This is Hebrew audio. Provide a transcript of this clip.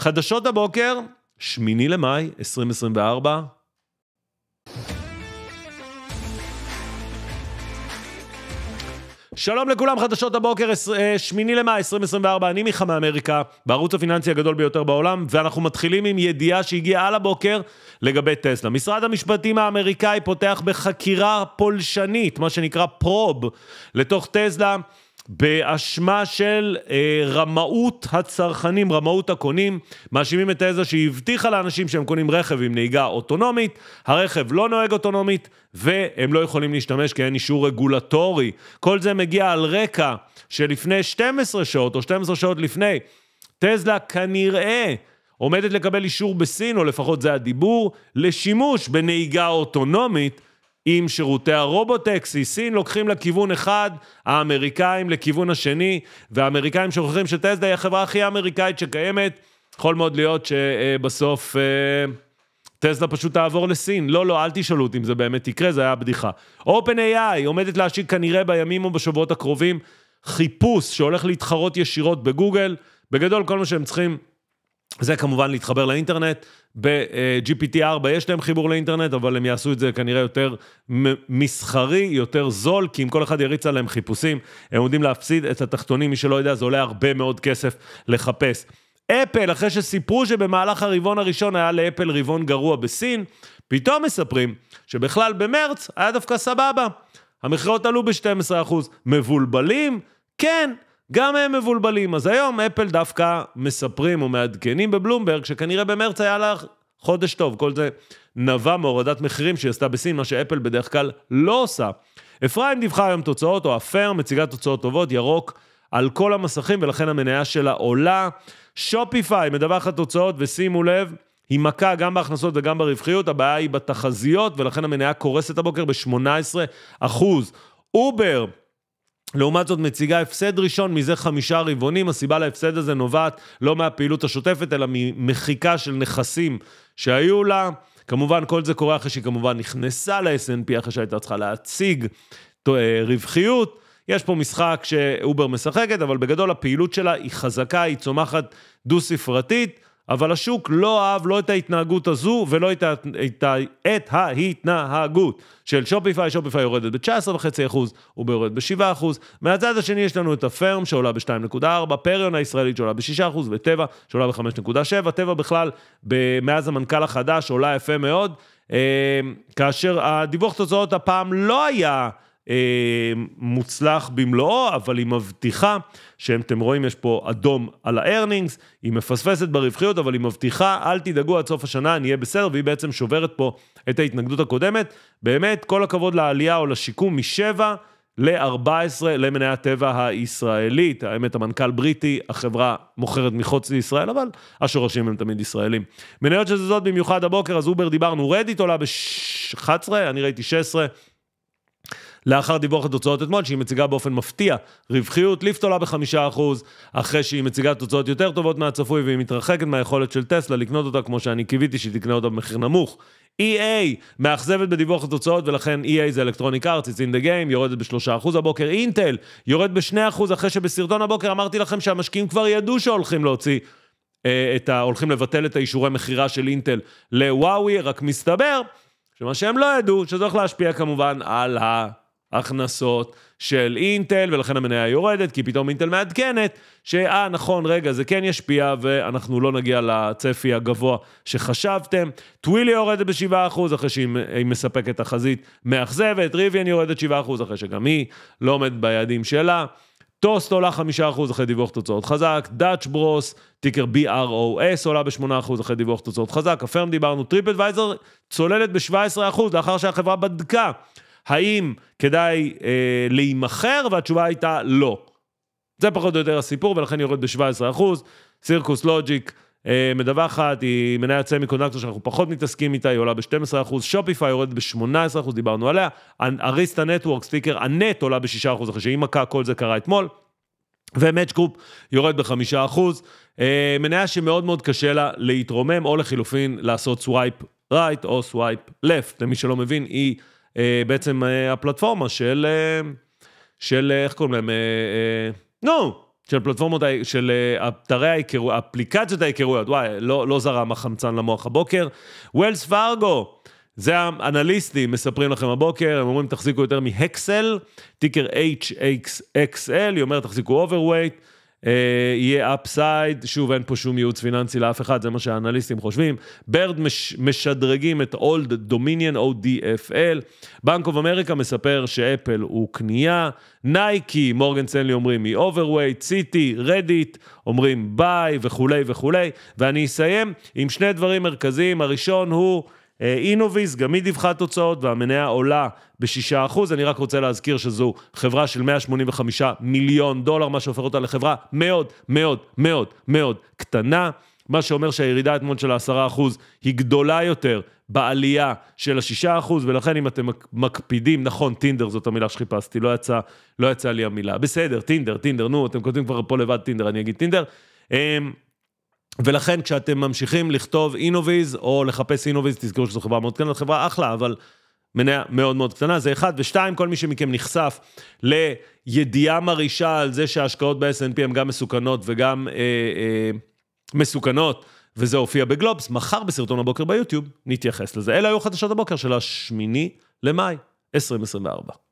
חדשות הבוקר, 8 למאי 2024. שלום לכולם, חדשות הבוקר, 8 אה, למאי 2024, אני מיכה מאמריקה, בערוץ הפיננסי הגדול ביותר בעולם, ואנחנו מתחילים עם ידיעה שהגיעה על הבוקר לגבי טסלה. משרד המשפטים האמריקאי פותח בחקירה פולשנית, מה שנקרא פרוב, לתוך טסלה. באשמה של אה, רמאות הצרכנים, רמאות הקונים. מאשימים את עזה שהיא הבטיחה לאנשים שהם קונים רכב עם נהיגה אוטונומית, הרכב לא נוהג אוטונומית, והם לא יכולים להשתמש כי אין אישור רגולטורי. כל זה מגיע על רקע שלפני 12 שעות או 12 שעות לפני, טזלה כנראה עומדת לקבל אישור בסין, או לפחות זה הדיבור, לשימוש בנהיגה אוטונומית. עם שירותי הרובוטקסי. סין לוקחים לכיוון אחד, האמריקאים לכיוון השני, והאמריקאים שוכחים שטסדה היא החברה הכי אמריקאית שקיימת. יכול מאוד להיות שבסוף אה, טסדה פשוט תעבור לסין. לא, לא, אל תשאלו אותי אם זה באמת יקרה, זה היה בדיחה. OpenAI עומדת להשיק כנראה בימים או בשבועות הקרובים חיפוש שהולך להתחרות ישירות בגוגל. בגדול, כל מה שהם צריכים זה כמובן להתחבר לאינטרנט. ב-GPT4 יש להם חיבור לאינטרנט, אבל הם יעשו את זה כנראה יותר מסחרי, יותר זול, כי אם כל אחד יריץ עליהם חיפושים, הם עומדים להפסיד את התחתונים, מי שלא יודע, זה עולה הרבה מאוד כסף לחפש. אפל, אחרי שסיפרו שבמהלך הרבעון הראשון היה לאפל רבעון גרוע בסין, פתאום מספרים שבכלל במרץ היה דווקא סבבה. המכירות עלו ב-12%. מבולבלים? כן. גם הם מבולבלים. אז היום אפל דווקא מספרים ומעדכנים בבלומברג, שכנראה במרץ היה לה חודש טוב. כל זה נבע מהורדת מחירים שהיא עשתה בסין, מה שאפל בדרך כלל לא עושה. אפרים דיווחה היום תוצאות, או הפר, מציגה תוצאות טובות, ירוק על כל המסכים, ולכן המניה שלה עולה. שופיפיי מדווחת תוצאות, ושימו לב, היא מכה גם בהכנסות וגם ברווחיות, הבעיה היא בתחזיות, ולכן המניה קורסת הבוקר ב-18%. אובר לעומת זאת מציגה הפסד ראשון מזה חמישה רבעונים, הסיבה להפסד הזה נובעת לא מהפעילות השוטפת, אלא ממחיקה של נכסים שהיו לה. כמובן, כל זה קורה אחרי שהיא כמובן נכנסה ל-SNP, אחרי שהייתה צריכה להציג אה, רווחיות. יש פה משחק שאובר משחקת, אבל בגדול הפעילות שלה היא חזקה, היא צומחת דו-ספרתית. אבל השוק לא אהב לא את ההתנהגות הזו ולא את, את, את ההתנהגות של שופיפיי, שופיפיי יורדת ב-19.5%, אובר יורד ב-7%. מהצד השני יש לנו את הפרם שעולה ב-2.4, פריון הישראלית שעולה ב-6% וטבע שעולה ב-5.7, טבע בכלל, מאז המנכ"ל החדש עולה יפה מאוד, אה, כאשר הדיווח תוצאות הפעם לא היה... אה, מוצלח במלואו, אבל היא מבטיחה, שאתם רואים, יש פה אדום על הארנינגס, היא מפספסת ברווחיות, אבל היא מבטיחה, אל תדאגו, עד סוף השנה נהיה בסדר, והיא בעצם שוברת פה את ההתנגדות הקודמת. באמת, כל הכבוד לעלייה או לשיקום משבע. ל-14 למניית טבע הישראלית. האמת, המנכ"ל בריטי, החברה מוכרת מחוץ לישראל, אבל השורשים הם תמיד ישראלים. מניות שזזות במיוחד הבוקר, אז אובר דיברנו, רדיט עולה ב-11, אני ראיתי 16, לאחר דיווח התוצאות אתמול, שהיא מציגה באופן מפתיע רווחיות. ליפט עולה בחמישה אחוז, אחרי שהיא מציגה תוצאות יותר טובות מהצפוי, והיא מתרחקת מהיכולת של טסלה לקנות אותה, כמו שאני קיוויתי שהיא תקנה אותה במחיר נמוך. EA מאכזבת בדיווח התוצאות, ולכן EA זה אלקטרוניק ארץ, it's in the game, יורדת בשלושה אחוז הבוקר. אינטל יורד בשני אחוז אחרי שבסרטון הבוקר אמרתי לכם שהמשקיעים כבר ידעו שהולכים להוציא אה, את ה... הולכים לבטל את האישורי מכירה של אינטל לוואוי, רק מסתבר שמה שהם לא ידעו, שזה הולך להשפיע כמובן על ה... הכנסות של אינטל, ולכן המניה יורדת, כי פתאום אינטל מעדכנת, שאה, נכון, רגע, זה כן ישפיע, ואנחנו לא נגיע לצפי הגבוה שחשבתם. טווילי יורדת ב-7%, אחרי שהיא מספקת תחזית מאכזבת, ריוויאן יורדת 7%, אחרי שגם היא לא עומדת ביעדים שלה. טוסט עולה 5% אחרי דיווח תוצאות חזק, דאץ' ברוס, טיקר BROS עולה ב-8% אחרי דיווח תוצאות חזק, הפרם דיברנו, טריפל וייזר צוללת ב-17% לאחר שהחברה בדקה האם כדאי אה, להימכר? והתשובה הייתה לא. זה פחות או יותר הסיפור, ולכן יורד ב-17%. סירקוס לוג'יק אה, מדווחת, היא מניית סמי קונדקטור שאנחנו פחות מתעסקים איתה, היא עולה ב-12%, שופיפיי יורדת ב-18%, דיברנו עליה, אריסטה נטוורק, סטיקר הנט עולה ב-6%, אחרי שהיא מכה, כל זה קרה אתמול. ומאץ' גרופ יורד ב-5%. אה, מניה שמאוד מאוד קשה לה להתרומם, או לחילופין לעשות סווייפ רייט right, או סווייפ לפט, למי שלא מבין, היא אה, בעצם אה, הפלטפורמה של, אה, של איך קוראים להם? נו, no, של פלטפורמות, של אתרי ההיכרויות, אפליקציות ההיכרויות, וואי, לא, לא זרם החמצן למוח הבוקר. ווילס פארגו. זה האנליסטים מספרים לכם הבוקר, הם אומרים תחזיקו יותר מהקסל, טיקר HXXL, היא אומרת תחזיקו אוברווייט, אה, יהיה אפסייד, שוב אין פה שום ייעוץ פיננסי לאף אחד, זה מה שהאנליסטים חושבים. ברד מש, משדרגים את אולד דומיניאן, ODFL. בנק אוף אמריקה מספר שאפל הוא קנייה. נייקי, מורגן סנלי אומרים היא אוברווייט, סיטי, רדיט, אומרים ביי וכולי וכולי. ואני אסיים עם שני דברים מרכזיים, הראשון הוא... אינוביס, אה, גם היא דיווחה תוצאות והמניה עולה ב-6%. אני רק רוצה להזכיר שזו חברה של 185 מיליון דולר, מה שהופך אותה לחברה מאוד מאוד מאוד מאוד קטנה. מה שאומר שהירידה אתמול של ה-10% היא גדולה יותר בעלייה של ה-6%, ולכן אם אתם מקפידים, נכון, טינדר זאת המילה שחיפשתי, לא יצא, לא יצא לי המילה. בסדר, טינדר, טינדר, נו, אתם כותבים כבר פה לבד טינדר, אני אגיד טינדר. אמ, ולכן כשאתם ממשיכים לכתוב אינוויז, או לחפש אינוויז, תזכרו שזו חברה מאוד קטנה, חברה אחלה, אבל מניה מאוד מאוד קטנה, זה אחד. ושתיים, כל מי שמכם נחשף לידיעה מרעישה על זה שההשקעות ב snp הן גם מסוכנות וגם אה, אה, מסוכנות, וזה הופיע בגלובס, מחר בסרטון הבוקר ביוטיוב נתייחס לזה. אלה היו חדשות הבוקר של השמיני למאי 2024.